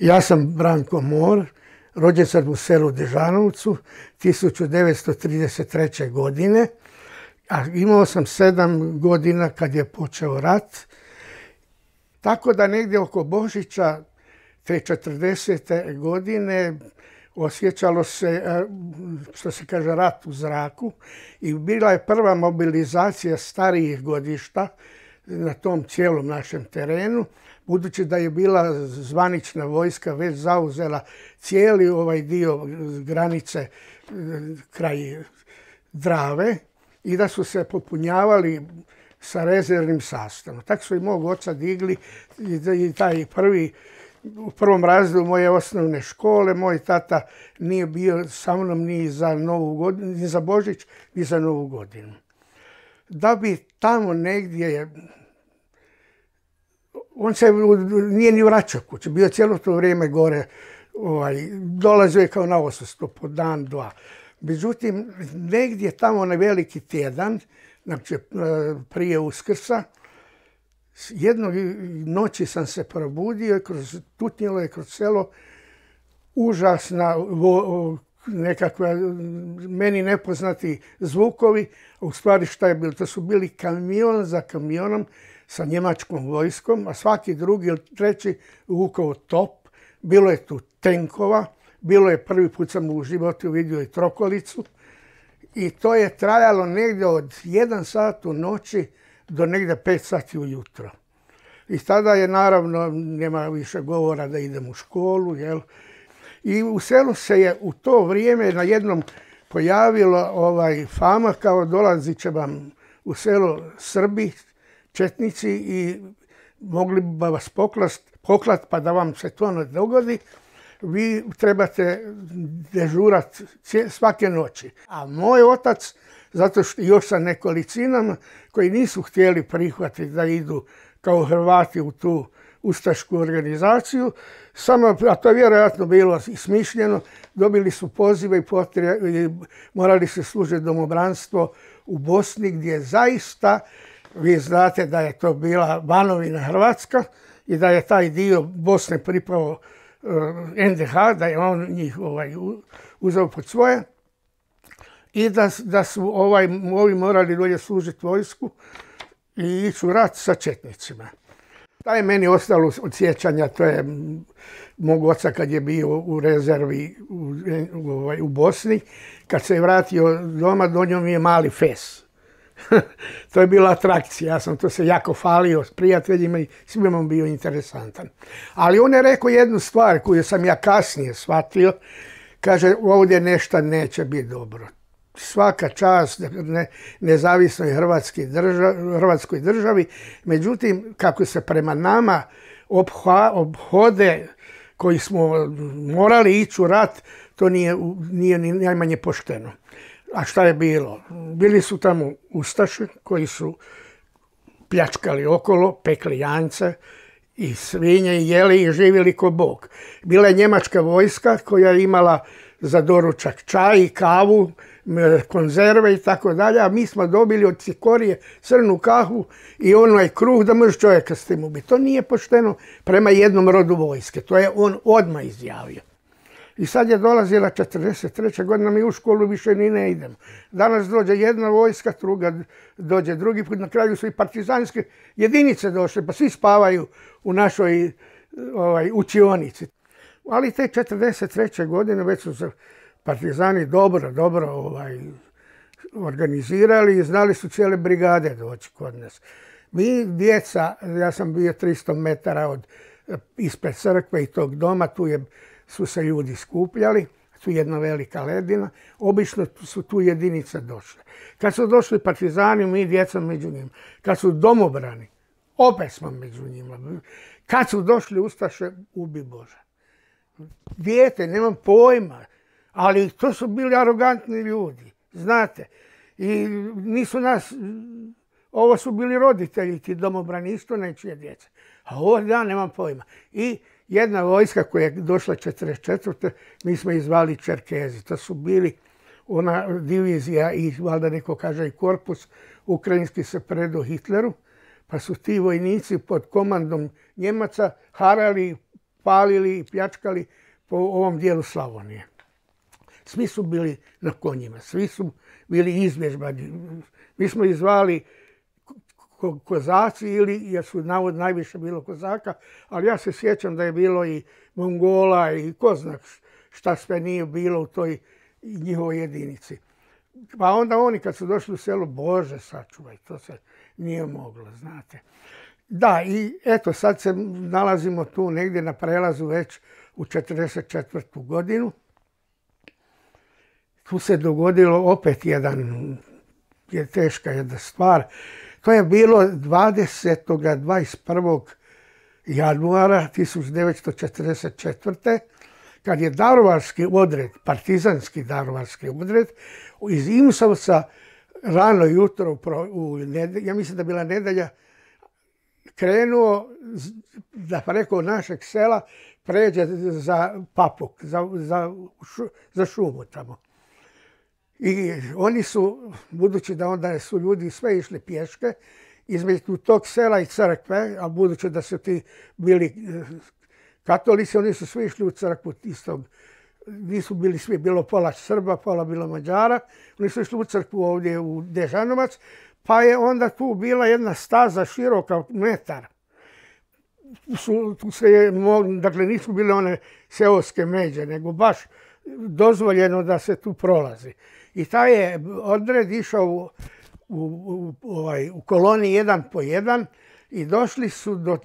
Ja sam Branko Mor, rođen sam u selu Dežanovcu 1933. godine, a imao sam sedam godina kad je počeo rat. Tako da negdje oko Božića te 40. godine osjećalo se, e, što se kaže, rat u zraku i bila je prva mobilizacija starijih godišta na tom cijelom našem terenu budući da je bila zvanična vojska već zauzela cijeli ovaj dio granice e, kraj Drave i da su se popunjavali sa rezervnim sastavom. Tako su i mog oca digli i taj prvi u prvom razredu moje osnovne škole, moj tata nije bio sa mnom ni za, novu godinu, ni za Božić, ni za Novu godinu. Da bi tamo negdje on se nije ni vraćao kuće, bio cijelo to vrijeme gore, ovaj, dolazio je kao na osvrstvo po dan, dva. Međutim, negdje tamo na veliki tjedan, znači e, prije Uskrsa, jednog noći sam se probudio i kroz, tutnjelo je kroz selo užasna vo, nekakve meni nepoznati zvukovi, a u stvari šta je bilo? To su bili kamion za kamionom sa njemačkom vojskom, a svaki drugi ili treći vukao top. Bilo je tu tenkova, bilo je prvi put sam u životu vidio i trokolicu. I to je trajalo negdje od jedan sat u noći do negdje pet sati ujutro. I tada je naravno, nema više govora da idem u školu, jel? I u selu se je u to vrijeme na jednom pojavila ovaj fama kao dolazit će vam u selo Srbi četnici i mogli bi vas poklast, poklat pa da vam se to ne dogodi, vi trebate dežurat svake noći. A moj otac, zato što još sa nekolicinom koji nisu htjeli prihvatiti da idu kao Hrvati u tu ustašku organizaciju. Samo, a to je vjerojatno bilo i smišljeno, dobili su pozive i, i morali se služiti domobranstvo u Bosni gdje zaista vi znate da je to bila Banovina Hrvatska i da je taj dio Bosne pripao e, NDH, da je on njih ovaj, uzeo pod svoje i da, su ovaj, ovi morali dolje služiti vojsku i ići u rat sa četnicima. Da je meni ostalo od sjećanja, to je mog oca kad je bio u rezervi u, ovaj, Bosni, kad se je vratio doma, donio mi je mali fes. to je bila atrakcija, ja sam to se jako falio s prijateljima i svima je bio interesantan. Ali on je rekao jednu stvar koju sam ja kasnije shvatio, kaže ovdje nešto neće biti dobro. Svaka čast ne, nezavisnoj Hrvatski Hrvatskoj državi, međutim kako se prema nama obha, obhode koji smo morali ići u rat, to nije, nije ni najmanje pošteno. A šta je bilo? Bili su tamo ustaši koji su pljačkali okolo, pekli jance i svinje i jeli i živjeli ko bog. Bila je njemačka vojska koja je imala za doručak čaj i kavu, konzerve i tako dalje, a mi smo dobili od cikorije crnu kahu i onaj kruh da može čovjeka s tim ubiti. To nije pošteno prema jednom rodu vojske, to je on odmah izjavio. I sad je dolazila 43. godina, mi u školu više ni ne idemo. Danas dođe jedna vojska, druga dođe drugi put, na kraju su i partizanske jedinice došle, pa svi spavaju u našoj ovaj, učionici. Ali te 43. godine već su se partizani dobro, dobro ovaj, organizirali i znali su cijele brigade doći kod nas. Mi djeca, ja sam bio 300 metara od, ispred crkve i tog doma, tu je su se ljudi skupljali, tu jedna velika ledina. Obično su tu jedinice došle. Kad su došli partizani, mi djeca među njima. Kad su domobrani, opet smo među njima. Kad su došli Ustaše, ubi Bože. Dijete, nemam pojma. Ali to su bili arogantni ljudi, znate. I nisu nas, ovo su bili roditelji, ti domobrani, isto nečije djeca. A ovo ja nemam pojma. I jedna vojska koja je došla 1944. mi smo izvali Čerkezi. To su bili ona divizija i valjda neko kaže i korpus ukrajinski se predo Hitleru. Pa su ti vojnici pod komandom Njemaca harali, palili i pljačkali po ovom dijelu Slavonije. Svi su bili na konjima, svi su bili izvježbani. Mi smo izvali kozaci ili, jer su navod najviše bilo kozaka, ali ja se sjećam da je bilo i Mongola i ko zna šta sve nije bilo u toj njihovoj jedinici. Pa onda oni kad su došli u selo, Bože sačuvaj, to se nije moglo, znate. Da, i eto sad se nalazimo tu negdje na prelazu već u 44. godinu. Tu se dogodilo opet jedan, je teška jedna stvar. To je bilo 20. 21. januara 1944. kad je Darovarski odred, partizanski Darovarski odred, iz Imsovca rano jutro, u ja mislim da bila nedelja, krenuo da preko našeg sela pređe za Papuk, za, za, za šumu tamo. I oni su, budući da onda su ljudi sve išli pješke, između tog sela i crkve, a budući da su ti bili eh, katolici, oni su svi išli u crkvu istog. Nisu bili svi, bilo pola Srba, pola bilo Mađara. Oni su išli u crkvu ovdje u Dežanovac, pa je onda tu bila jedna staza široka, metar. tu se dakle, nisu bile one seoske međe, nego baš dozvoljeno da se tu prolazi. I taj je odred išao u, ovaj, u, koloni jedan po jedan i došli su do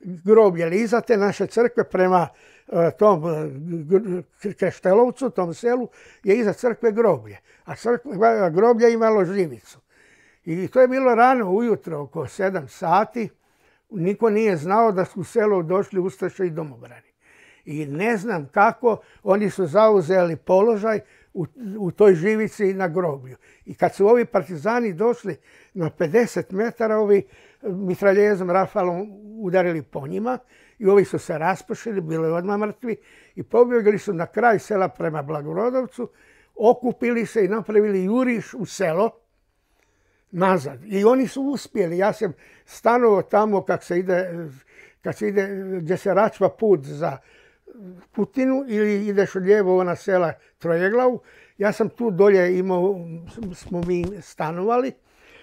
groblja Iza te naše crkve prema e, tom e, Kreštelovcu, tom selu, je iza crkve groblje. A crkva e, groblje imalo živicu. I to je bilo rano ujutro, oko 7 sati. Niko nije znao da su u selo došli Ustaše i domobrani. I ne znam kako, oni su zauzeli položaj, u, toj živici na groblju. I kad su ovi partizani došli na 50 metara, ovi mitraljezom Rafalom udarili po njima i ovi su se raspršili, bili odmah mrtvi i pobjegli su na kraj sela prema Blagorodovcu, okupili se i napravili juriš u selo nazad. I oni su uspjeli. Ja sam stanovao tamo kak se ide, kad se ide, gdje se račva put za putinu ili ideš lijevo ona sela Trojeglavu. Ja sam tu dolje imao, smo mi stanovali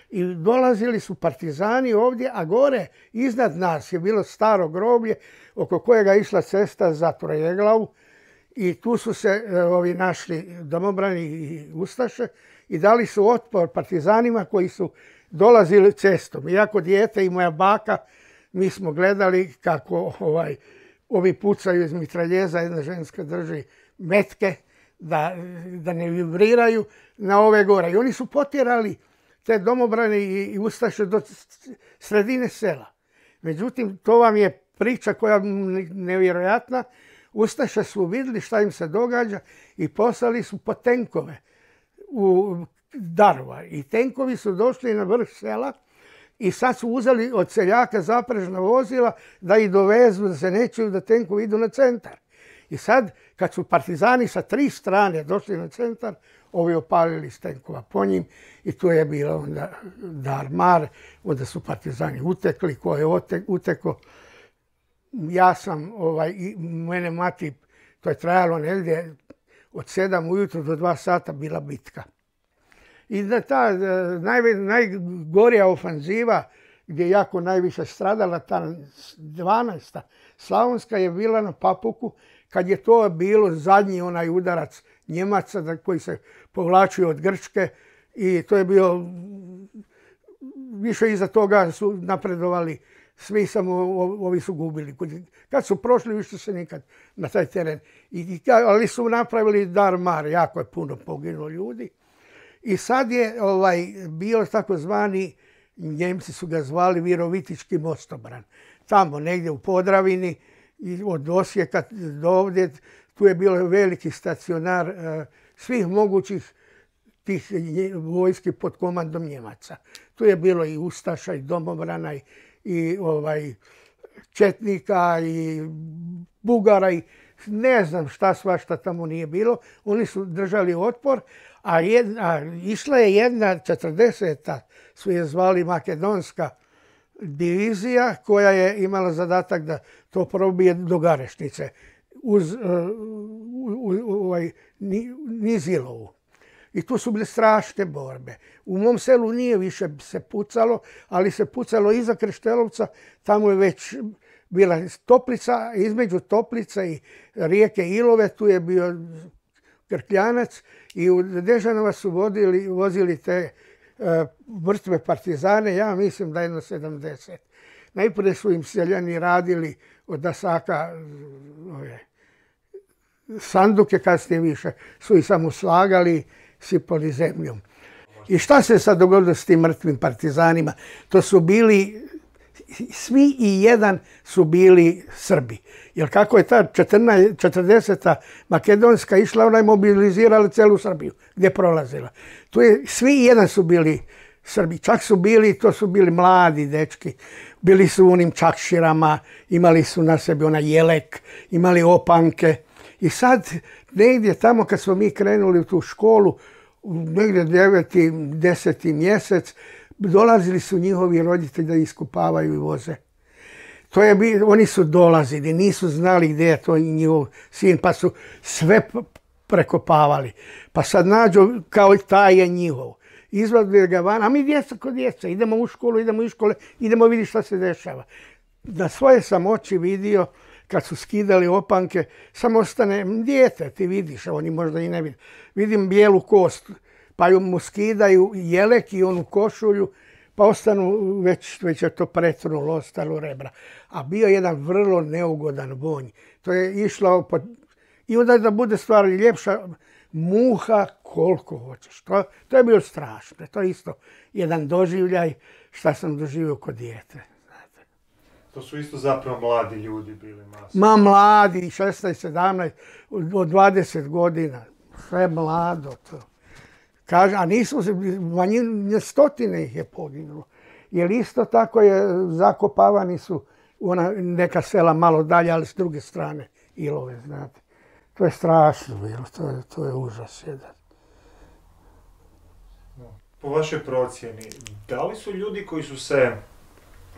i dolazili su partizani ovdje, a gore iznad nas je bilo staro groblje oko kojega je išla cesta za Trojeglavu i tu su se e, ovi našli domobrani i Ustaše i dali su otpor partizanima koji su dolazili cestom. Iako dijete i moja baka, mi smo gledali kako ovaj, ovi pucaju iz mitraljeza, jedna ženska drži metke da, da ne vibriraju na ove gore. I oni su potjerali te domobrane i, ustaše do sredine sela. Međutim, to vam je priča koja je nevjerojatna. Ustaše su vidjeli šta im se događa i poslali su po tenkove u Darva. I tenkovi su došli na vrh sela i sad su uzeli od seljaka zaprežna vozila da ih dovezu, da se neću da tenkovi idu na centar. I sad, kad su partizani sa tri strane došli na centar, ovi opalili stenkova po njim i tu je bilo onda darmar, onda su partizani utekli, ko je uteko. Ja sam, ovaj, i mene mati, to je trajalo negdje od sedam ujutro do dva sata bila bitka. I da ta e, naj, najgorija ofanziva gdje je jako najviše stradala, ta 12. Slavonska je bila na Papuku kad je to bilo zadnji onaj udarac Njemaca koji se povlačio od Grčke i to je bio više iza toga su napredovali svi samo ovi su gubili. Kad su prošli, više se nikad na taj teren. ali su napravili dar mar, jako je puno poginulo ljudi. I sad je ovaj, bio takozvani, Njemci su ga zvali Virovitički mostobran. Tamo negdje u Podravini, od Osijeka do ovdje, tu je bio veliki stacionar e, svih mogućih tih vojski pod komandom Njemaca. Tu je bilo i Ustaša, i Domobrana, i, ovaj, Četnika, i Bugara, i ne znam šta svašta tamo nije bilo. Oni su držali otpor, a, išla je jedna 40. su je zvali Makedonska divizija koja je imala zadatak da to probije do Garešnice uz e, ovaj, Nizilovu. I tu su bile strašne borbe. U mom selu nije više se pucalo, ali se pucalo iza Krštelovca. Tamo je već bila toplica, između toplice i rijeke Ilove tu je bio Krkljanac i u Dežanova su vozili te e, mrtve partizane, ja mislim da jedno 70. Najprije su im seljani radili od Dasaka sanduke, kasnije više su ih samo slagali, sipali zemljom. I šta se sad dogodilo s tim mrtvim partizanima? To su bili svi i jedan su bili Srbi. Jer kako je ta 40. Makedonska išla, ona je mobilizirala celu Srbiju gdje prolazila. je, svi i jedan su bili Srbi. Čak su bili, to su bili mladi dečki. Bili su u onim čakširama, imali su na sebi onaj jelek, imali opanke. I sad negdje tamo kad smo mi krenuli u tu školu, negdje deveti, deseti mjesec, dolazili su njihovi roditelji da iskupavaju i voze. To je, oni su dolazili, nisu znali gdje je to njihov sin, pa su sve prekopavali. Pa sad nađu kao taj je njihov. Izvadili ga van, a mi djeca kod djeca, idemo u školu, idemo u škole, idemo vidjeti šta se dešava. Na svoje sam oči vidio kad su skidali opanke, samo ostane dijete, ti vidiš, oni možda i ne vidi. Vidim bijelu kost, pa mu skidaju jelek i onu košulju, pa ostanu, već, već je to pretrunulo, ostalo rebra. A bio je jedan vrlo neugodan vonj. To je išlo I onda da bude stvar ljepša, muha koliko hoćeš. To, to je bilo strašno. To je isto jedan doživljaj šta sam doživio kod dijete. To su isto zapravo mladi ljudi bili masno. Ma mladi, 16, 17, od 20 godina. Sve mlado to. Kaže, a nisu, manjine stotine ih je poginulo. Jer isto tako je, zakopavani su ona neka sela malo dalje, ali s druge strane ilove, znate. To je strašno bilo, to je, to je užas jedan. Po vašoj procjeni, da li su ljudi koji su se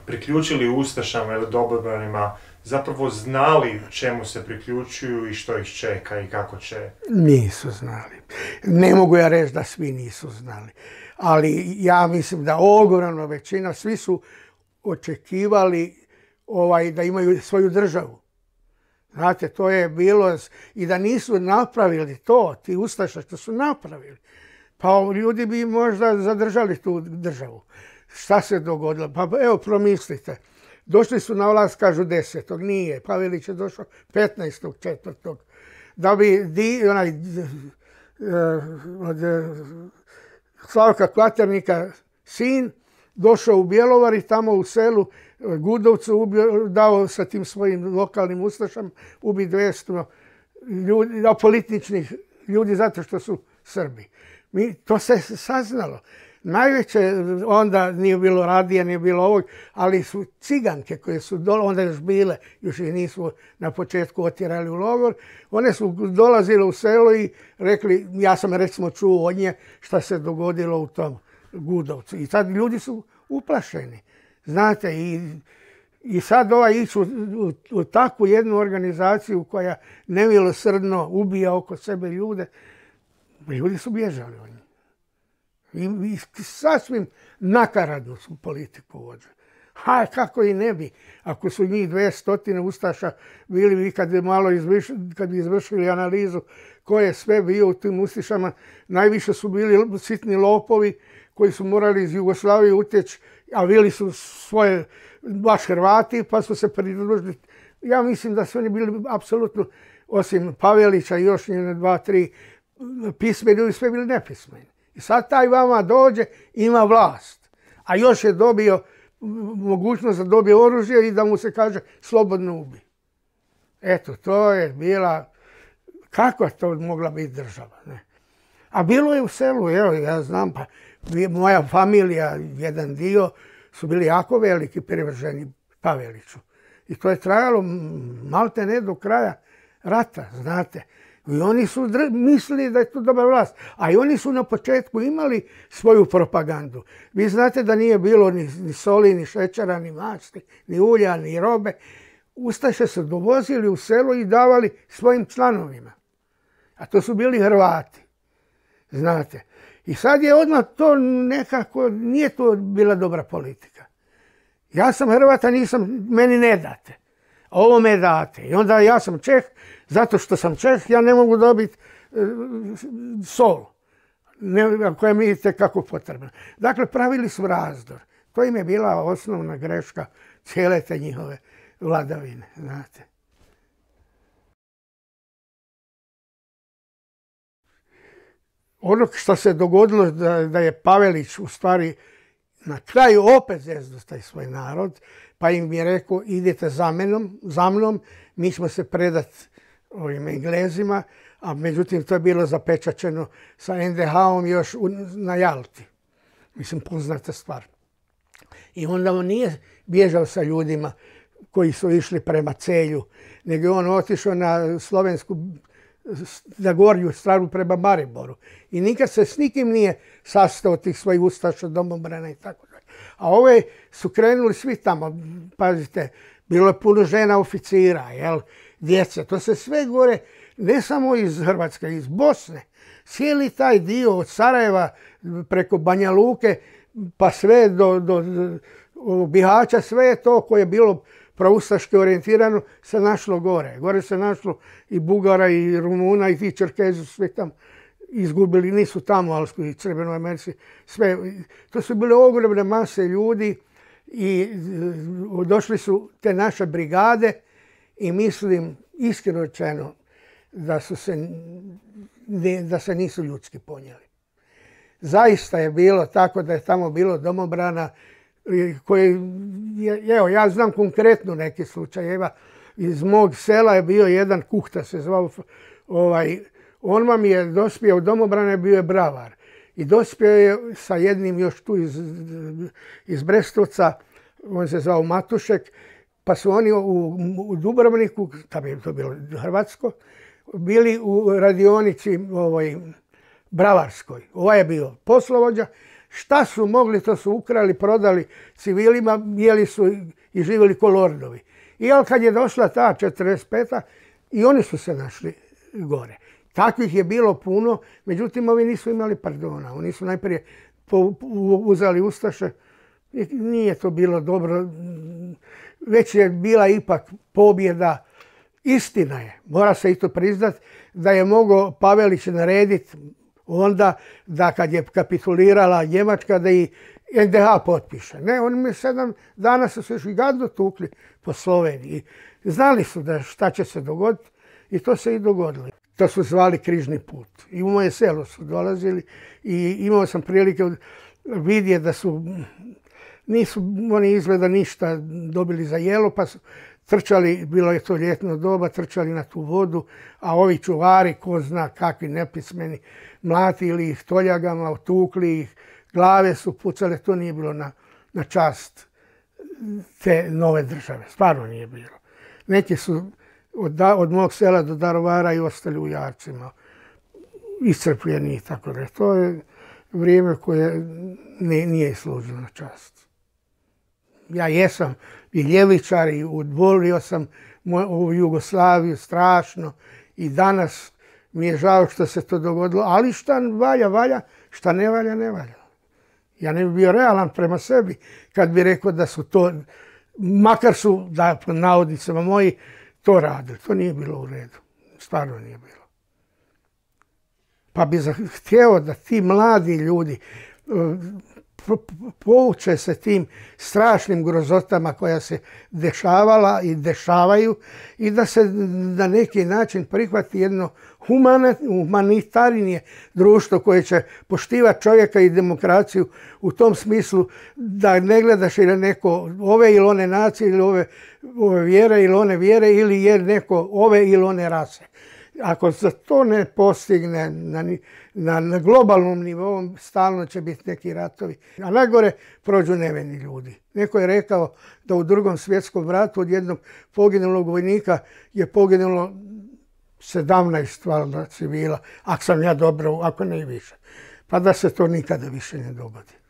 priključili Ustašama ili Dobojbanima zapravo znali čemu se priključuju i što ih čeka i kako će? Nisu znali. Ne mogu ja reći da svi nisu znali. Ali ja mislim da ogromna većina, svi su očekivali ovaj, da imaju svoju državu. Znate, to je bilo i da nisu napravili to, ti ustaše što su napravili, pa ljudi bi možda zadržali tu državu. Šta se dogodilo? Pa evo, promislite. Došli su na vlast, kažu desetog. Nije. Pavelić je došao 15. četvrtog. Da bi di, onaj, eh, od eh, Slavka Kvaternika, sin, došao u Bjelovar i tamo u selu eh, Gudovcu dao sa tim svojim lokalnim ustašama ubi 200 ljudi, političnih ljudi zato što su Srbi. to se saznalo. Najveće, onda nije bilo radija, nije bilo ovog, ali su ciganke koje su dole, onda još bile, još ih nisu na početku otjerali u logor, one su dolazile u selo i rekli, ja sam recimo čuo od nje šta se dogodilo u tom Gudovcu. I sad ljudi su uplašeni. Znate, i i sad ovaj ići u, takvu jednu organizaciju koja nemilosrdno ubija oko sebe ljude, ljudi su bježali od i, sasvim nakaradnu su politiku vođa. Ha, kako i ne bi. Ako su njih dve stotine ustaša bili, vi kad bi malo kad bi izvršili analizu koje je sve bio u tim ustašama, najviše su bili sitni lopovi koji su morali iz Jugoslavije utjeći, a bili su svoje, baš Hrvati, pa su se pridružili. Ja mislim da su oni bili apsolutno, osim Pavelića i još njene dva, tri, pismeni, oni sve bili nepismeni. I sad taj vama dođe, ima vlast. A još je dobio mogućnost da dobije oružje i da mu se kaže slobodno ubi. Eto, to je bila, kako je to mogla biti država? Ne? A bilo je u selu, evo, ja znam, pa moja familija, jedan dio, su bili jako veliki privrženi Paveliću. I to je trajalo malte ne do kraja rata, znate. I oni su mislili da je to dobra vlast. A i oni su na početku imali svoju propagandu. Vi znate da nije bilo ni, soli, ni šećera, ni masti, ni ulja, ni robe. Ustaše su dovozili u selo i davali svojim članovima. A to su bili Hrvati. Znate. I sad je odmah to nekako, nije to bila dobra politika. Ja sam Hrvata, nisam, meni ne date ovo me date. I onda ja sam Čeh, zato što sam Čeh, ja ne mogu dobiti eh, sol. mi je kako potrebno. Dakle, pravili su razdor. To im je bila osnovna greška cijele te njihove vladavine. Znate. Ono što se dogodilo da, da je Pavelić u stvari na kraju opet zezno taj svoj narod, pa im je rekao idete za, za mnom, mi ćemo se predat ovim Englezima, a međutim to je bilo zapečačeno sa NDH-om još na Jalti. Mislim, poznata stvar. I onda on nije bježao sa ljudima koji su išli prema celju, nego je on otišao na slovensku na gornju stranu prema Mariboru. I nikad se s nikim nije sastao tih svojih ustaša, domobrana i tako dalje. A ove su krenuli svi tamo, pazite, bilo je puno žena oficira, jel, djeca to se sve gore, ne samo iz Hrvatske, iz Bosne. Cijeli taj dio od Sarajeva preko Banja Luke, pa sve do Bihaća, sve je to koje je bilo proustaški orijentirano se našlo gore. Gore se našlo i Bugara i Rumuna i ti Čerkezi sve tamo izgubili, nisu tamo, ali su i Crvenoj Americi, sve. To su bile ogromne mase ljudi i e, došli su te naše brigade i mislim, iskreno da, su se, da se nisu ljudski ponijeli. Zaista je bilo tako da je tamo bilo domobrana, koji, evo ja znam konkretno neke slučajeva, iz mog sela je bio jedan kuhta se zvao, ovaj, on vam je dospio u domobrane, bio je bravar. I dospio je sa jednim još tu iz, iz Brestovca, on se zvao Matušek, pa su oni u, Dubrovniku, tamo je to bilo Hrvatsko, bili u radionici ovaj, Bravarskoj. Ovaj je bio poslovođa Šta su mogli, to su ukrali, prodali civilima, jeli su i živjeli ko lordovi. I ali kad je došla ta 45. i oni su se našli gore. Takvih je bilo puno, međutim ovi nisu imali pardona. Oni su najprije uzeli Ustaše, nije to bilo dobro. Već je bila ipak pobjeda. Istina je, mora se i to priznat, da je mogao Pavelić narediti onda da kad je kapitulirala Njemačka da i NDH potpiše. Ne, oni mi sedam dana su se još i gadno tukli po Sloveniji. Znali su da šta će se dogoditi i to se i dogodilo. To su zvali križni put. I u moje selo su dolazili i imao sam prilike vidjeti da su nisu oni izgleda ništa dobili za jelo, pa su trčali, bilo je to ljetno doba, trčali na tu vodu, a ovi čuvari, ko zna kakvi nepismeni, mlatili ih toljagama, otukli ih, glave su pucale, to nije bilo na, čast te nove države, stvarno nije bilo. Neki su od, mog sela do Darovara i ostali u Jarcima, iscrpljeni i tako da. To je vrijeme koje nije služilo na čast ja jesam i ljevičar i odbolio sam ovu Jugoslaviju strašno i danas mi je žao što se to dogodilo, ali šta valja, valja, šta ne valja, ne valja. Ja ne bi bio realan prema sebi kad bi rekao da su to, makar su, da navodnicama moji, to radili. To nije bilo u redu. Stvarno nije bilo. Pa bi htio da ti mladi ljudi, povuče se tim strašnim grozotama koja se dešavala i dešavaju i da se na neki način prihvati jedno humanitarnije društvo koje će poštivati čovjeka i demokraciju u tom smislu da ne gledaš ili neko ove ili one nacije ili ove, ove vjere ili one vjere ili je neko ove ili one rase ako se to ne postigne na, globalnom nivou, stalno će biti neki ratovi. A najgore prođu neveni ljudi. Neko je rekao da u drugom svjetskom ratu od jednog poginulog vojnika je poginulo sedamnaest civila, ako sam ja dobro, ako ne i više. Pa da se to nikada više ne dogodi.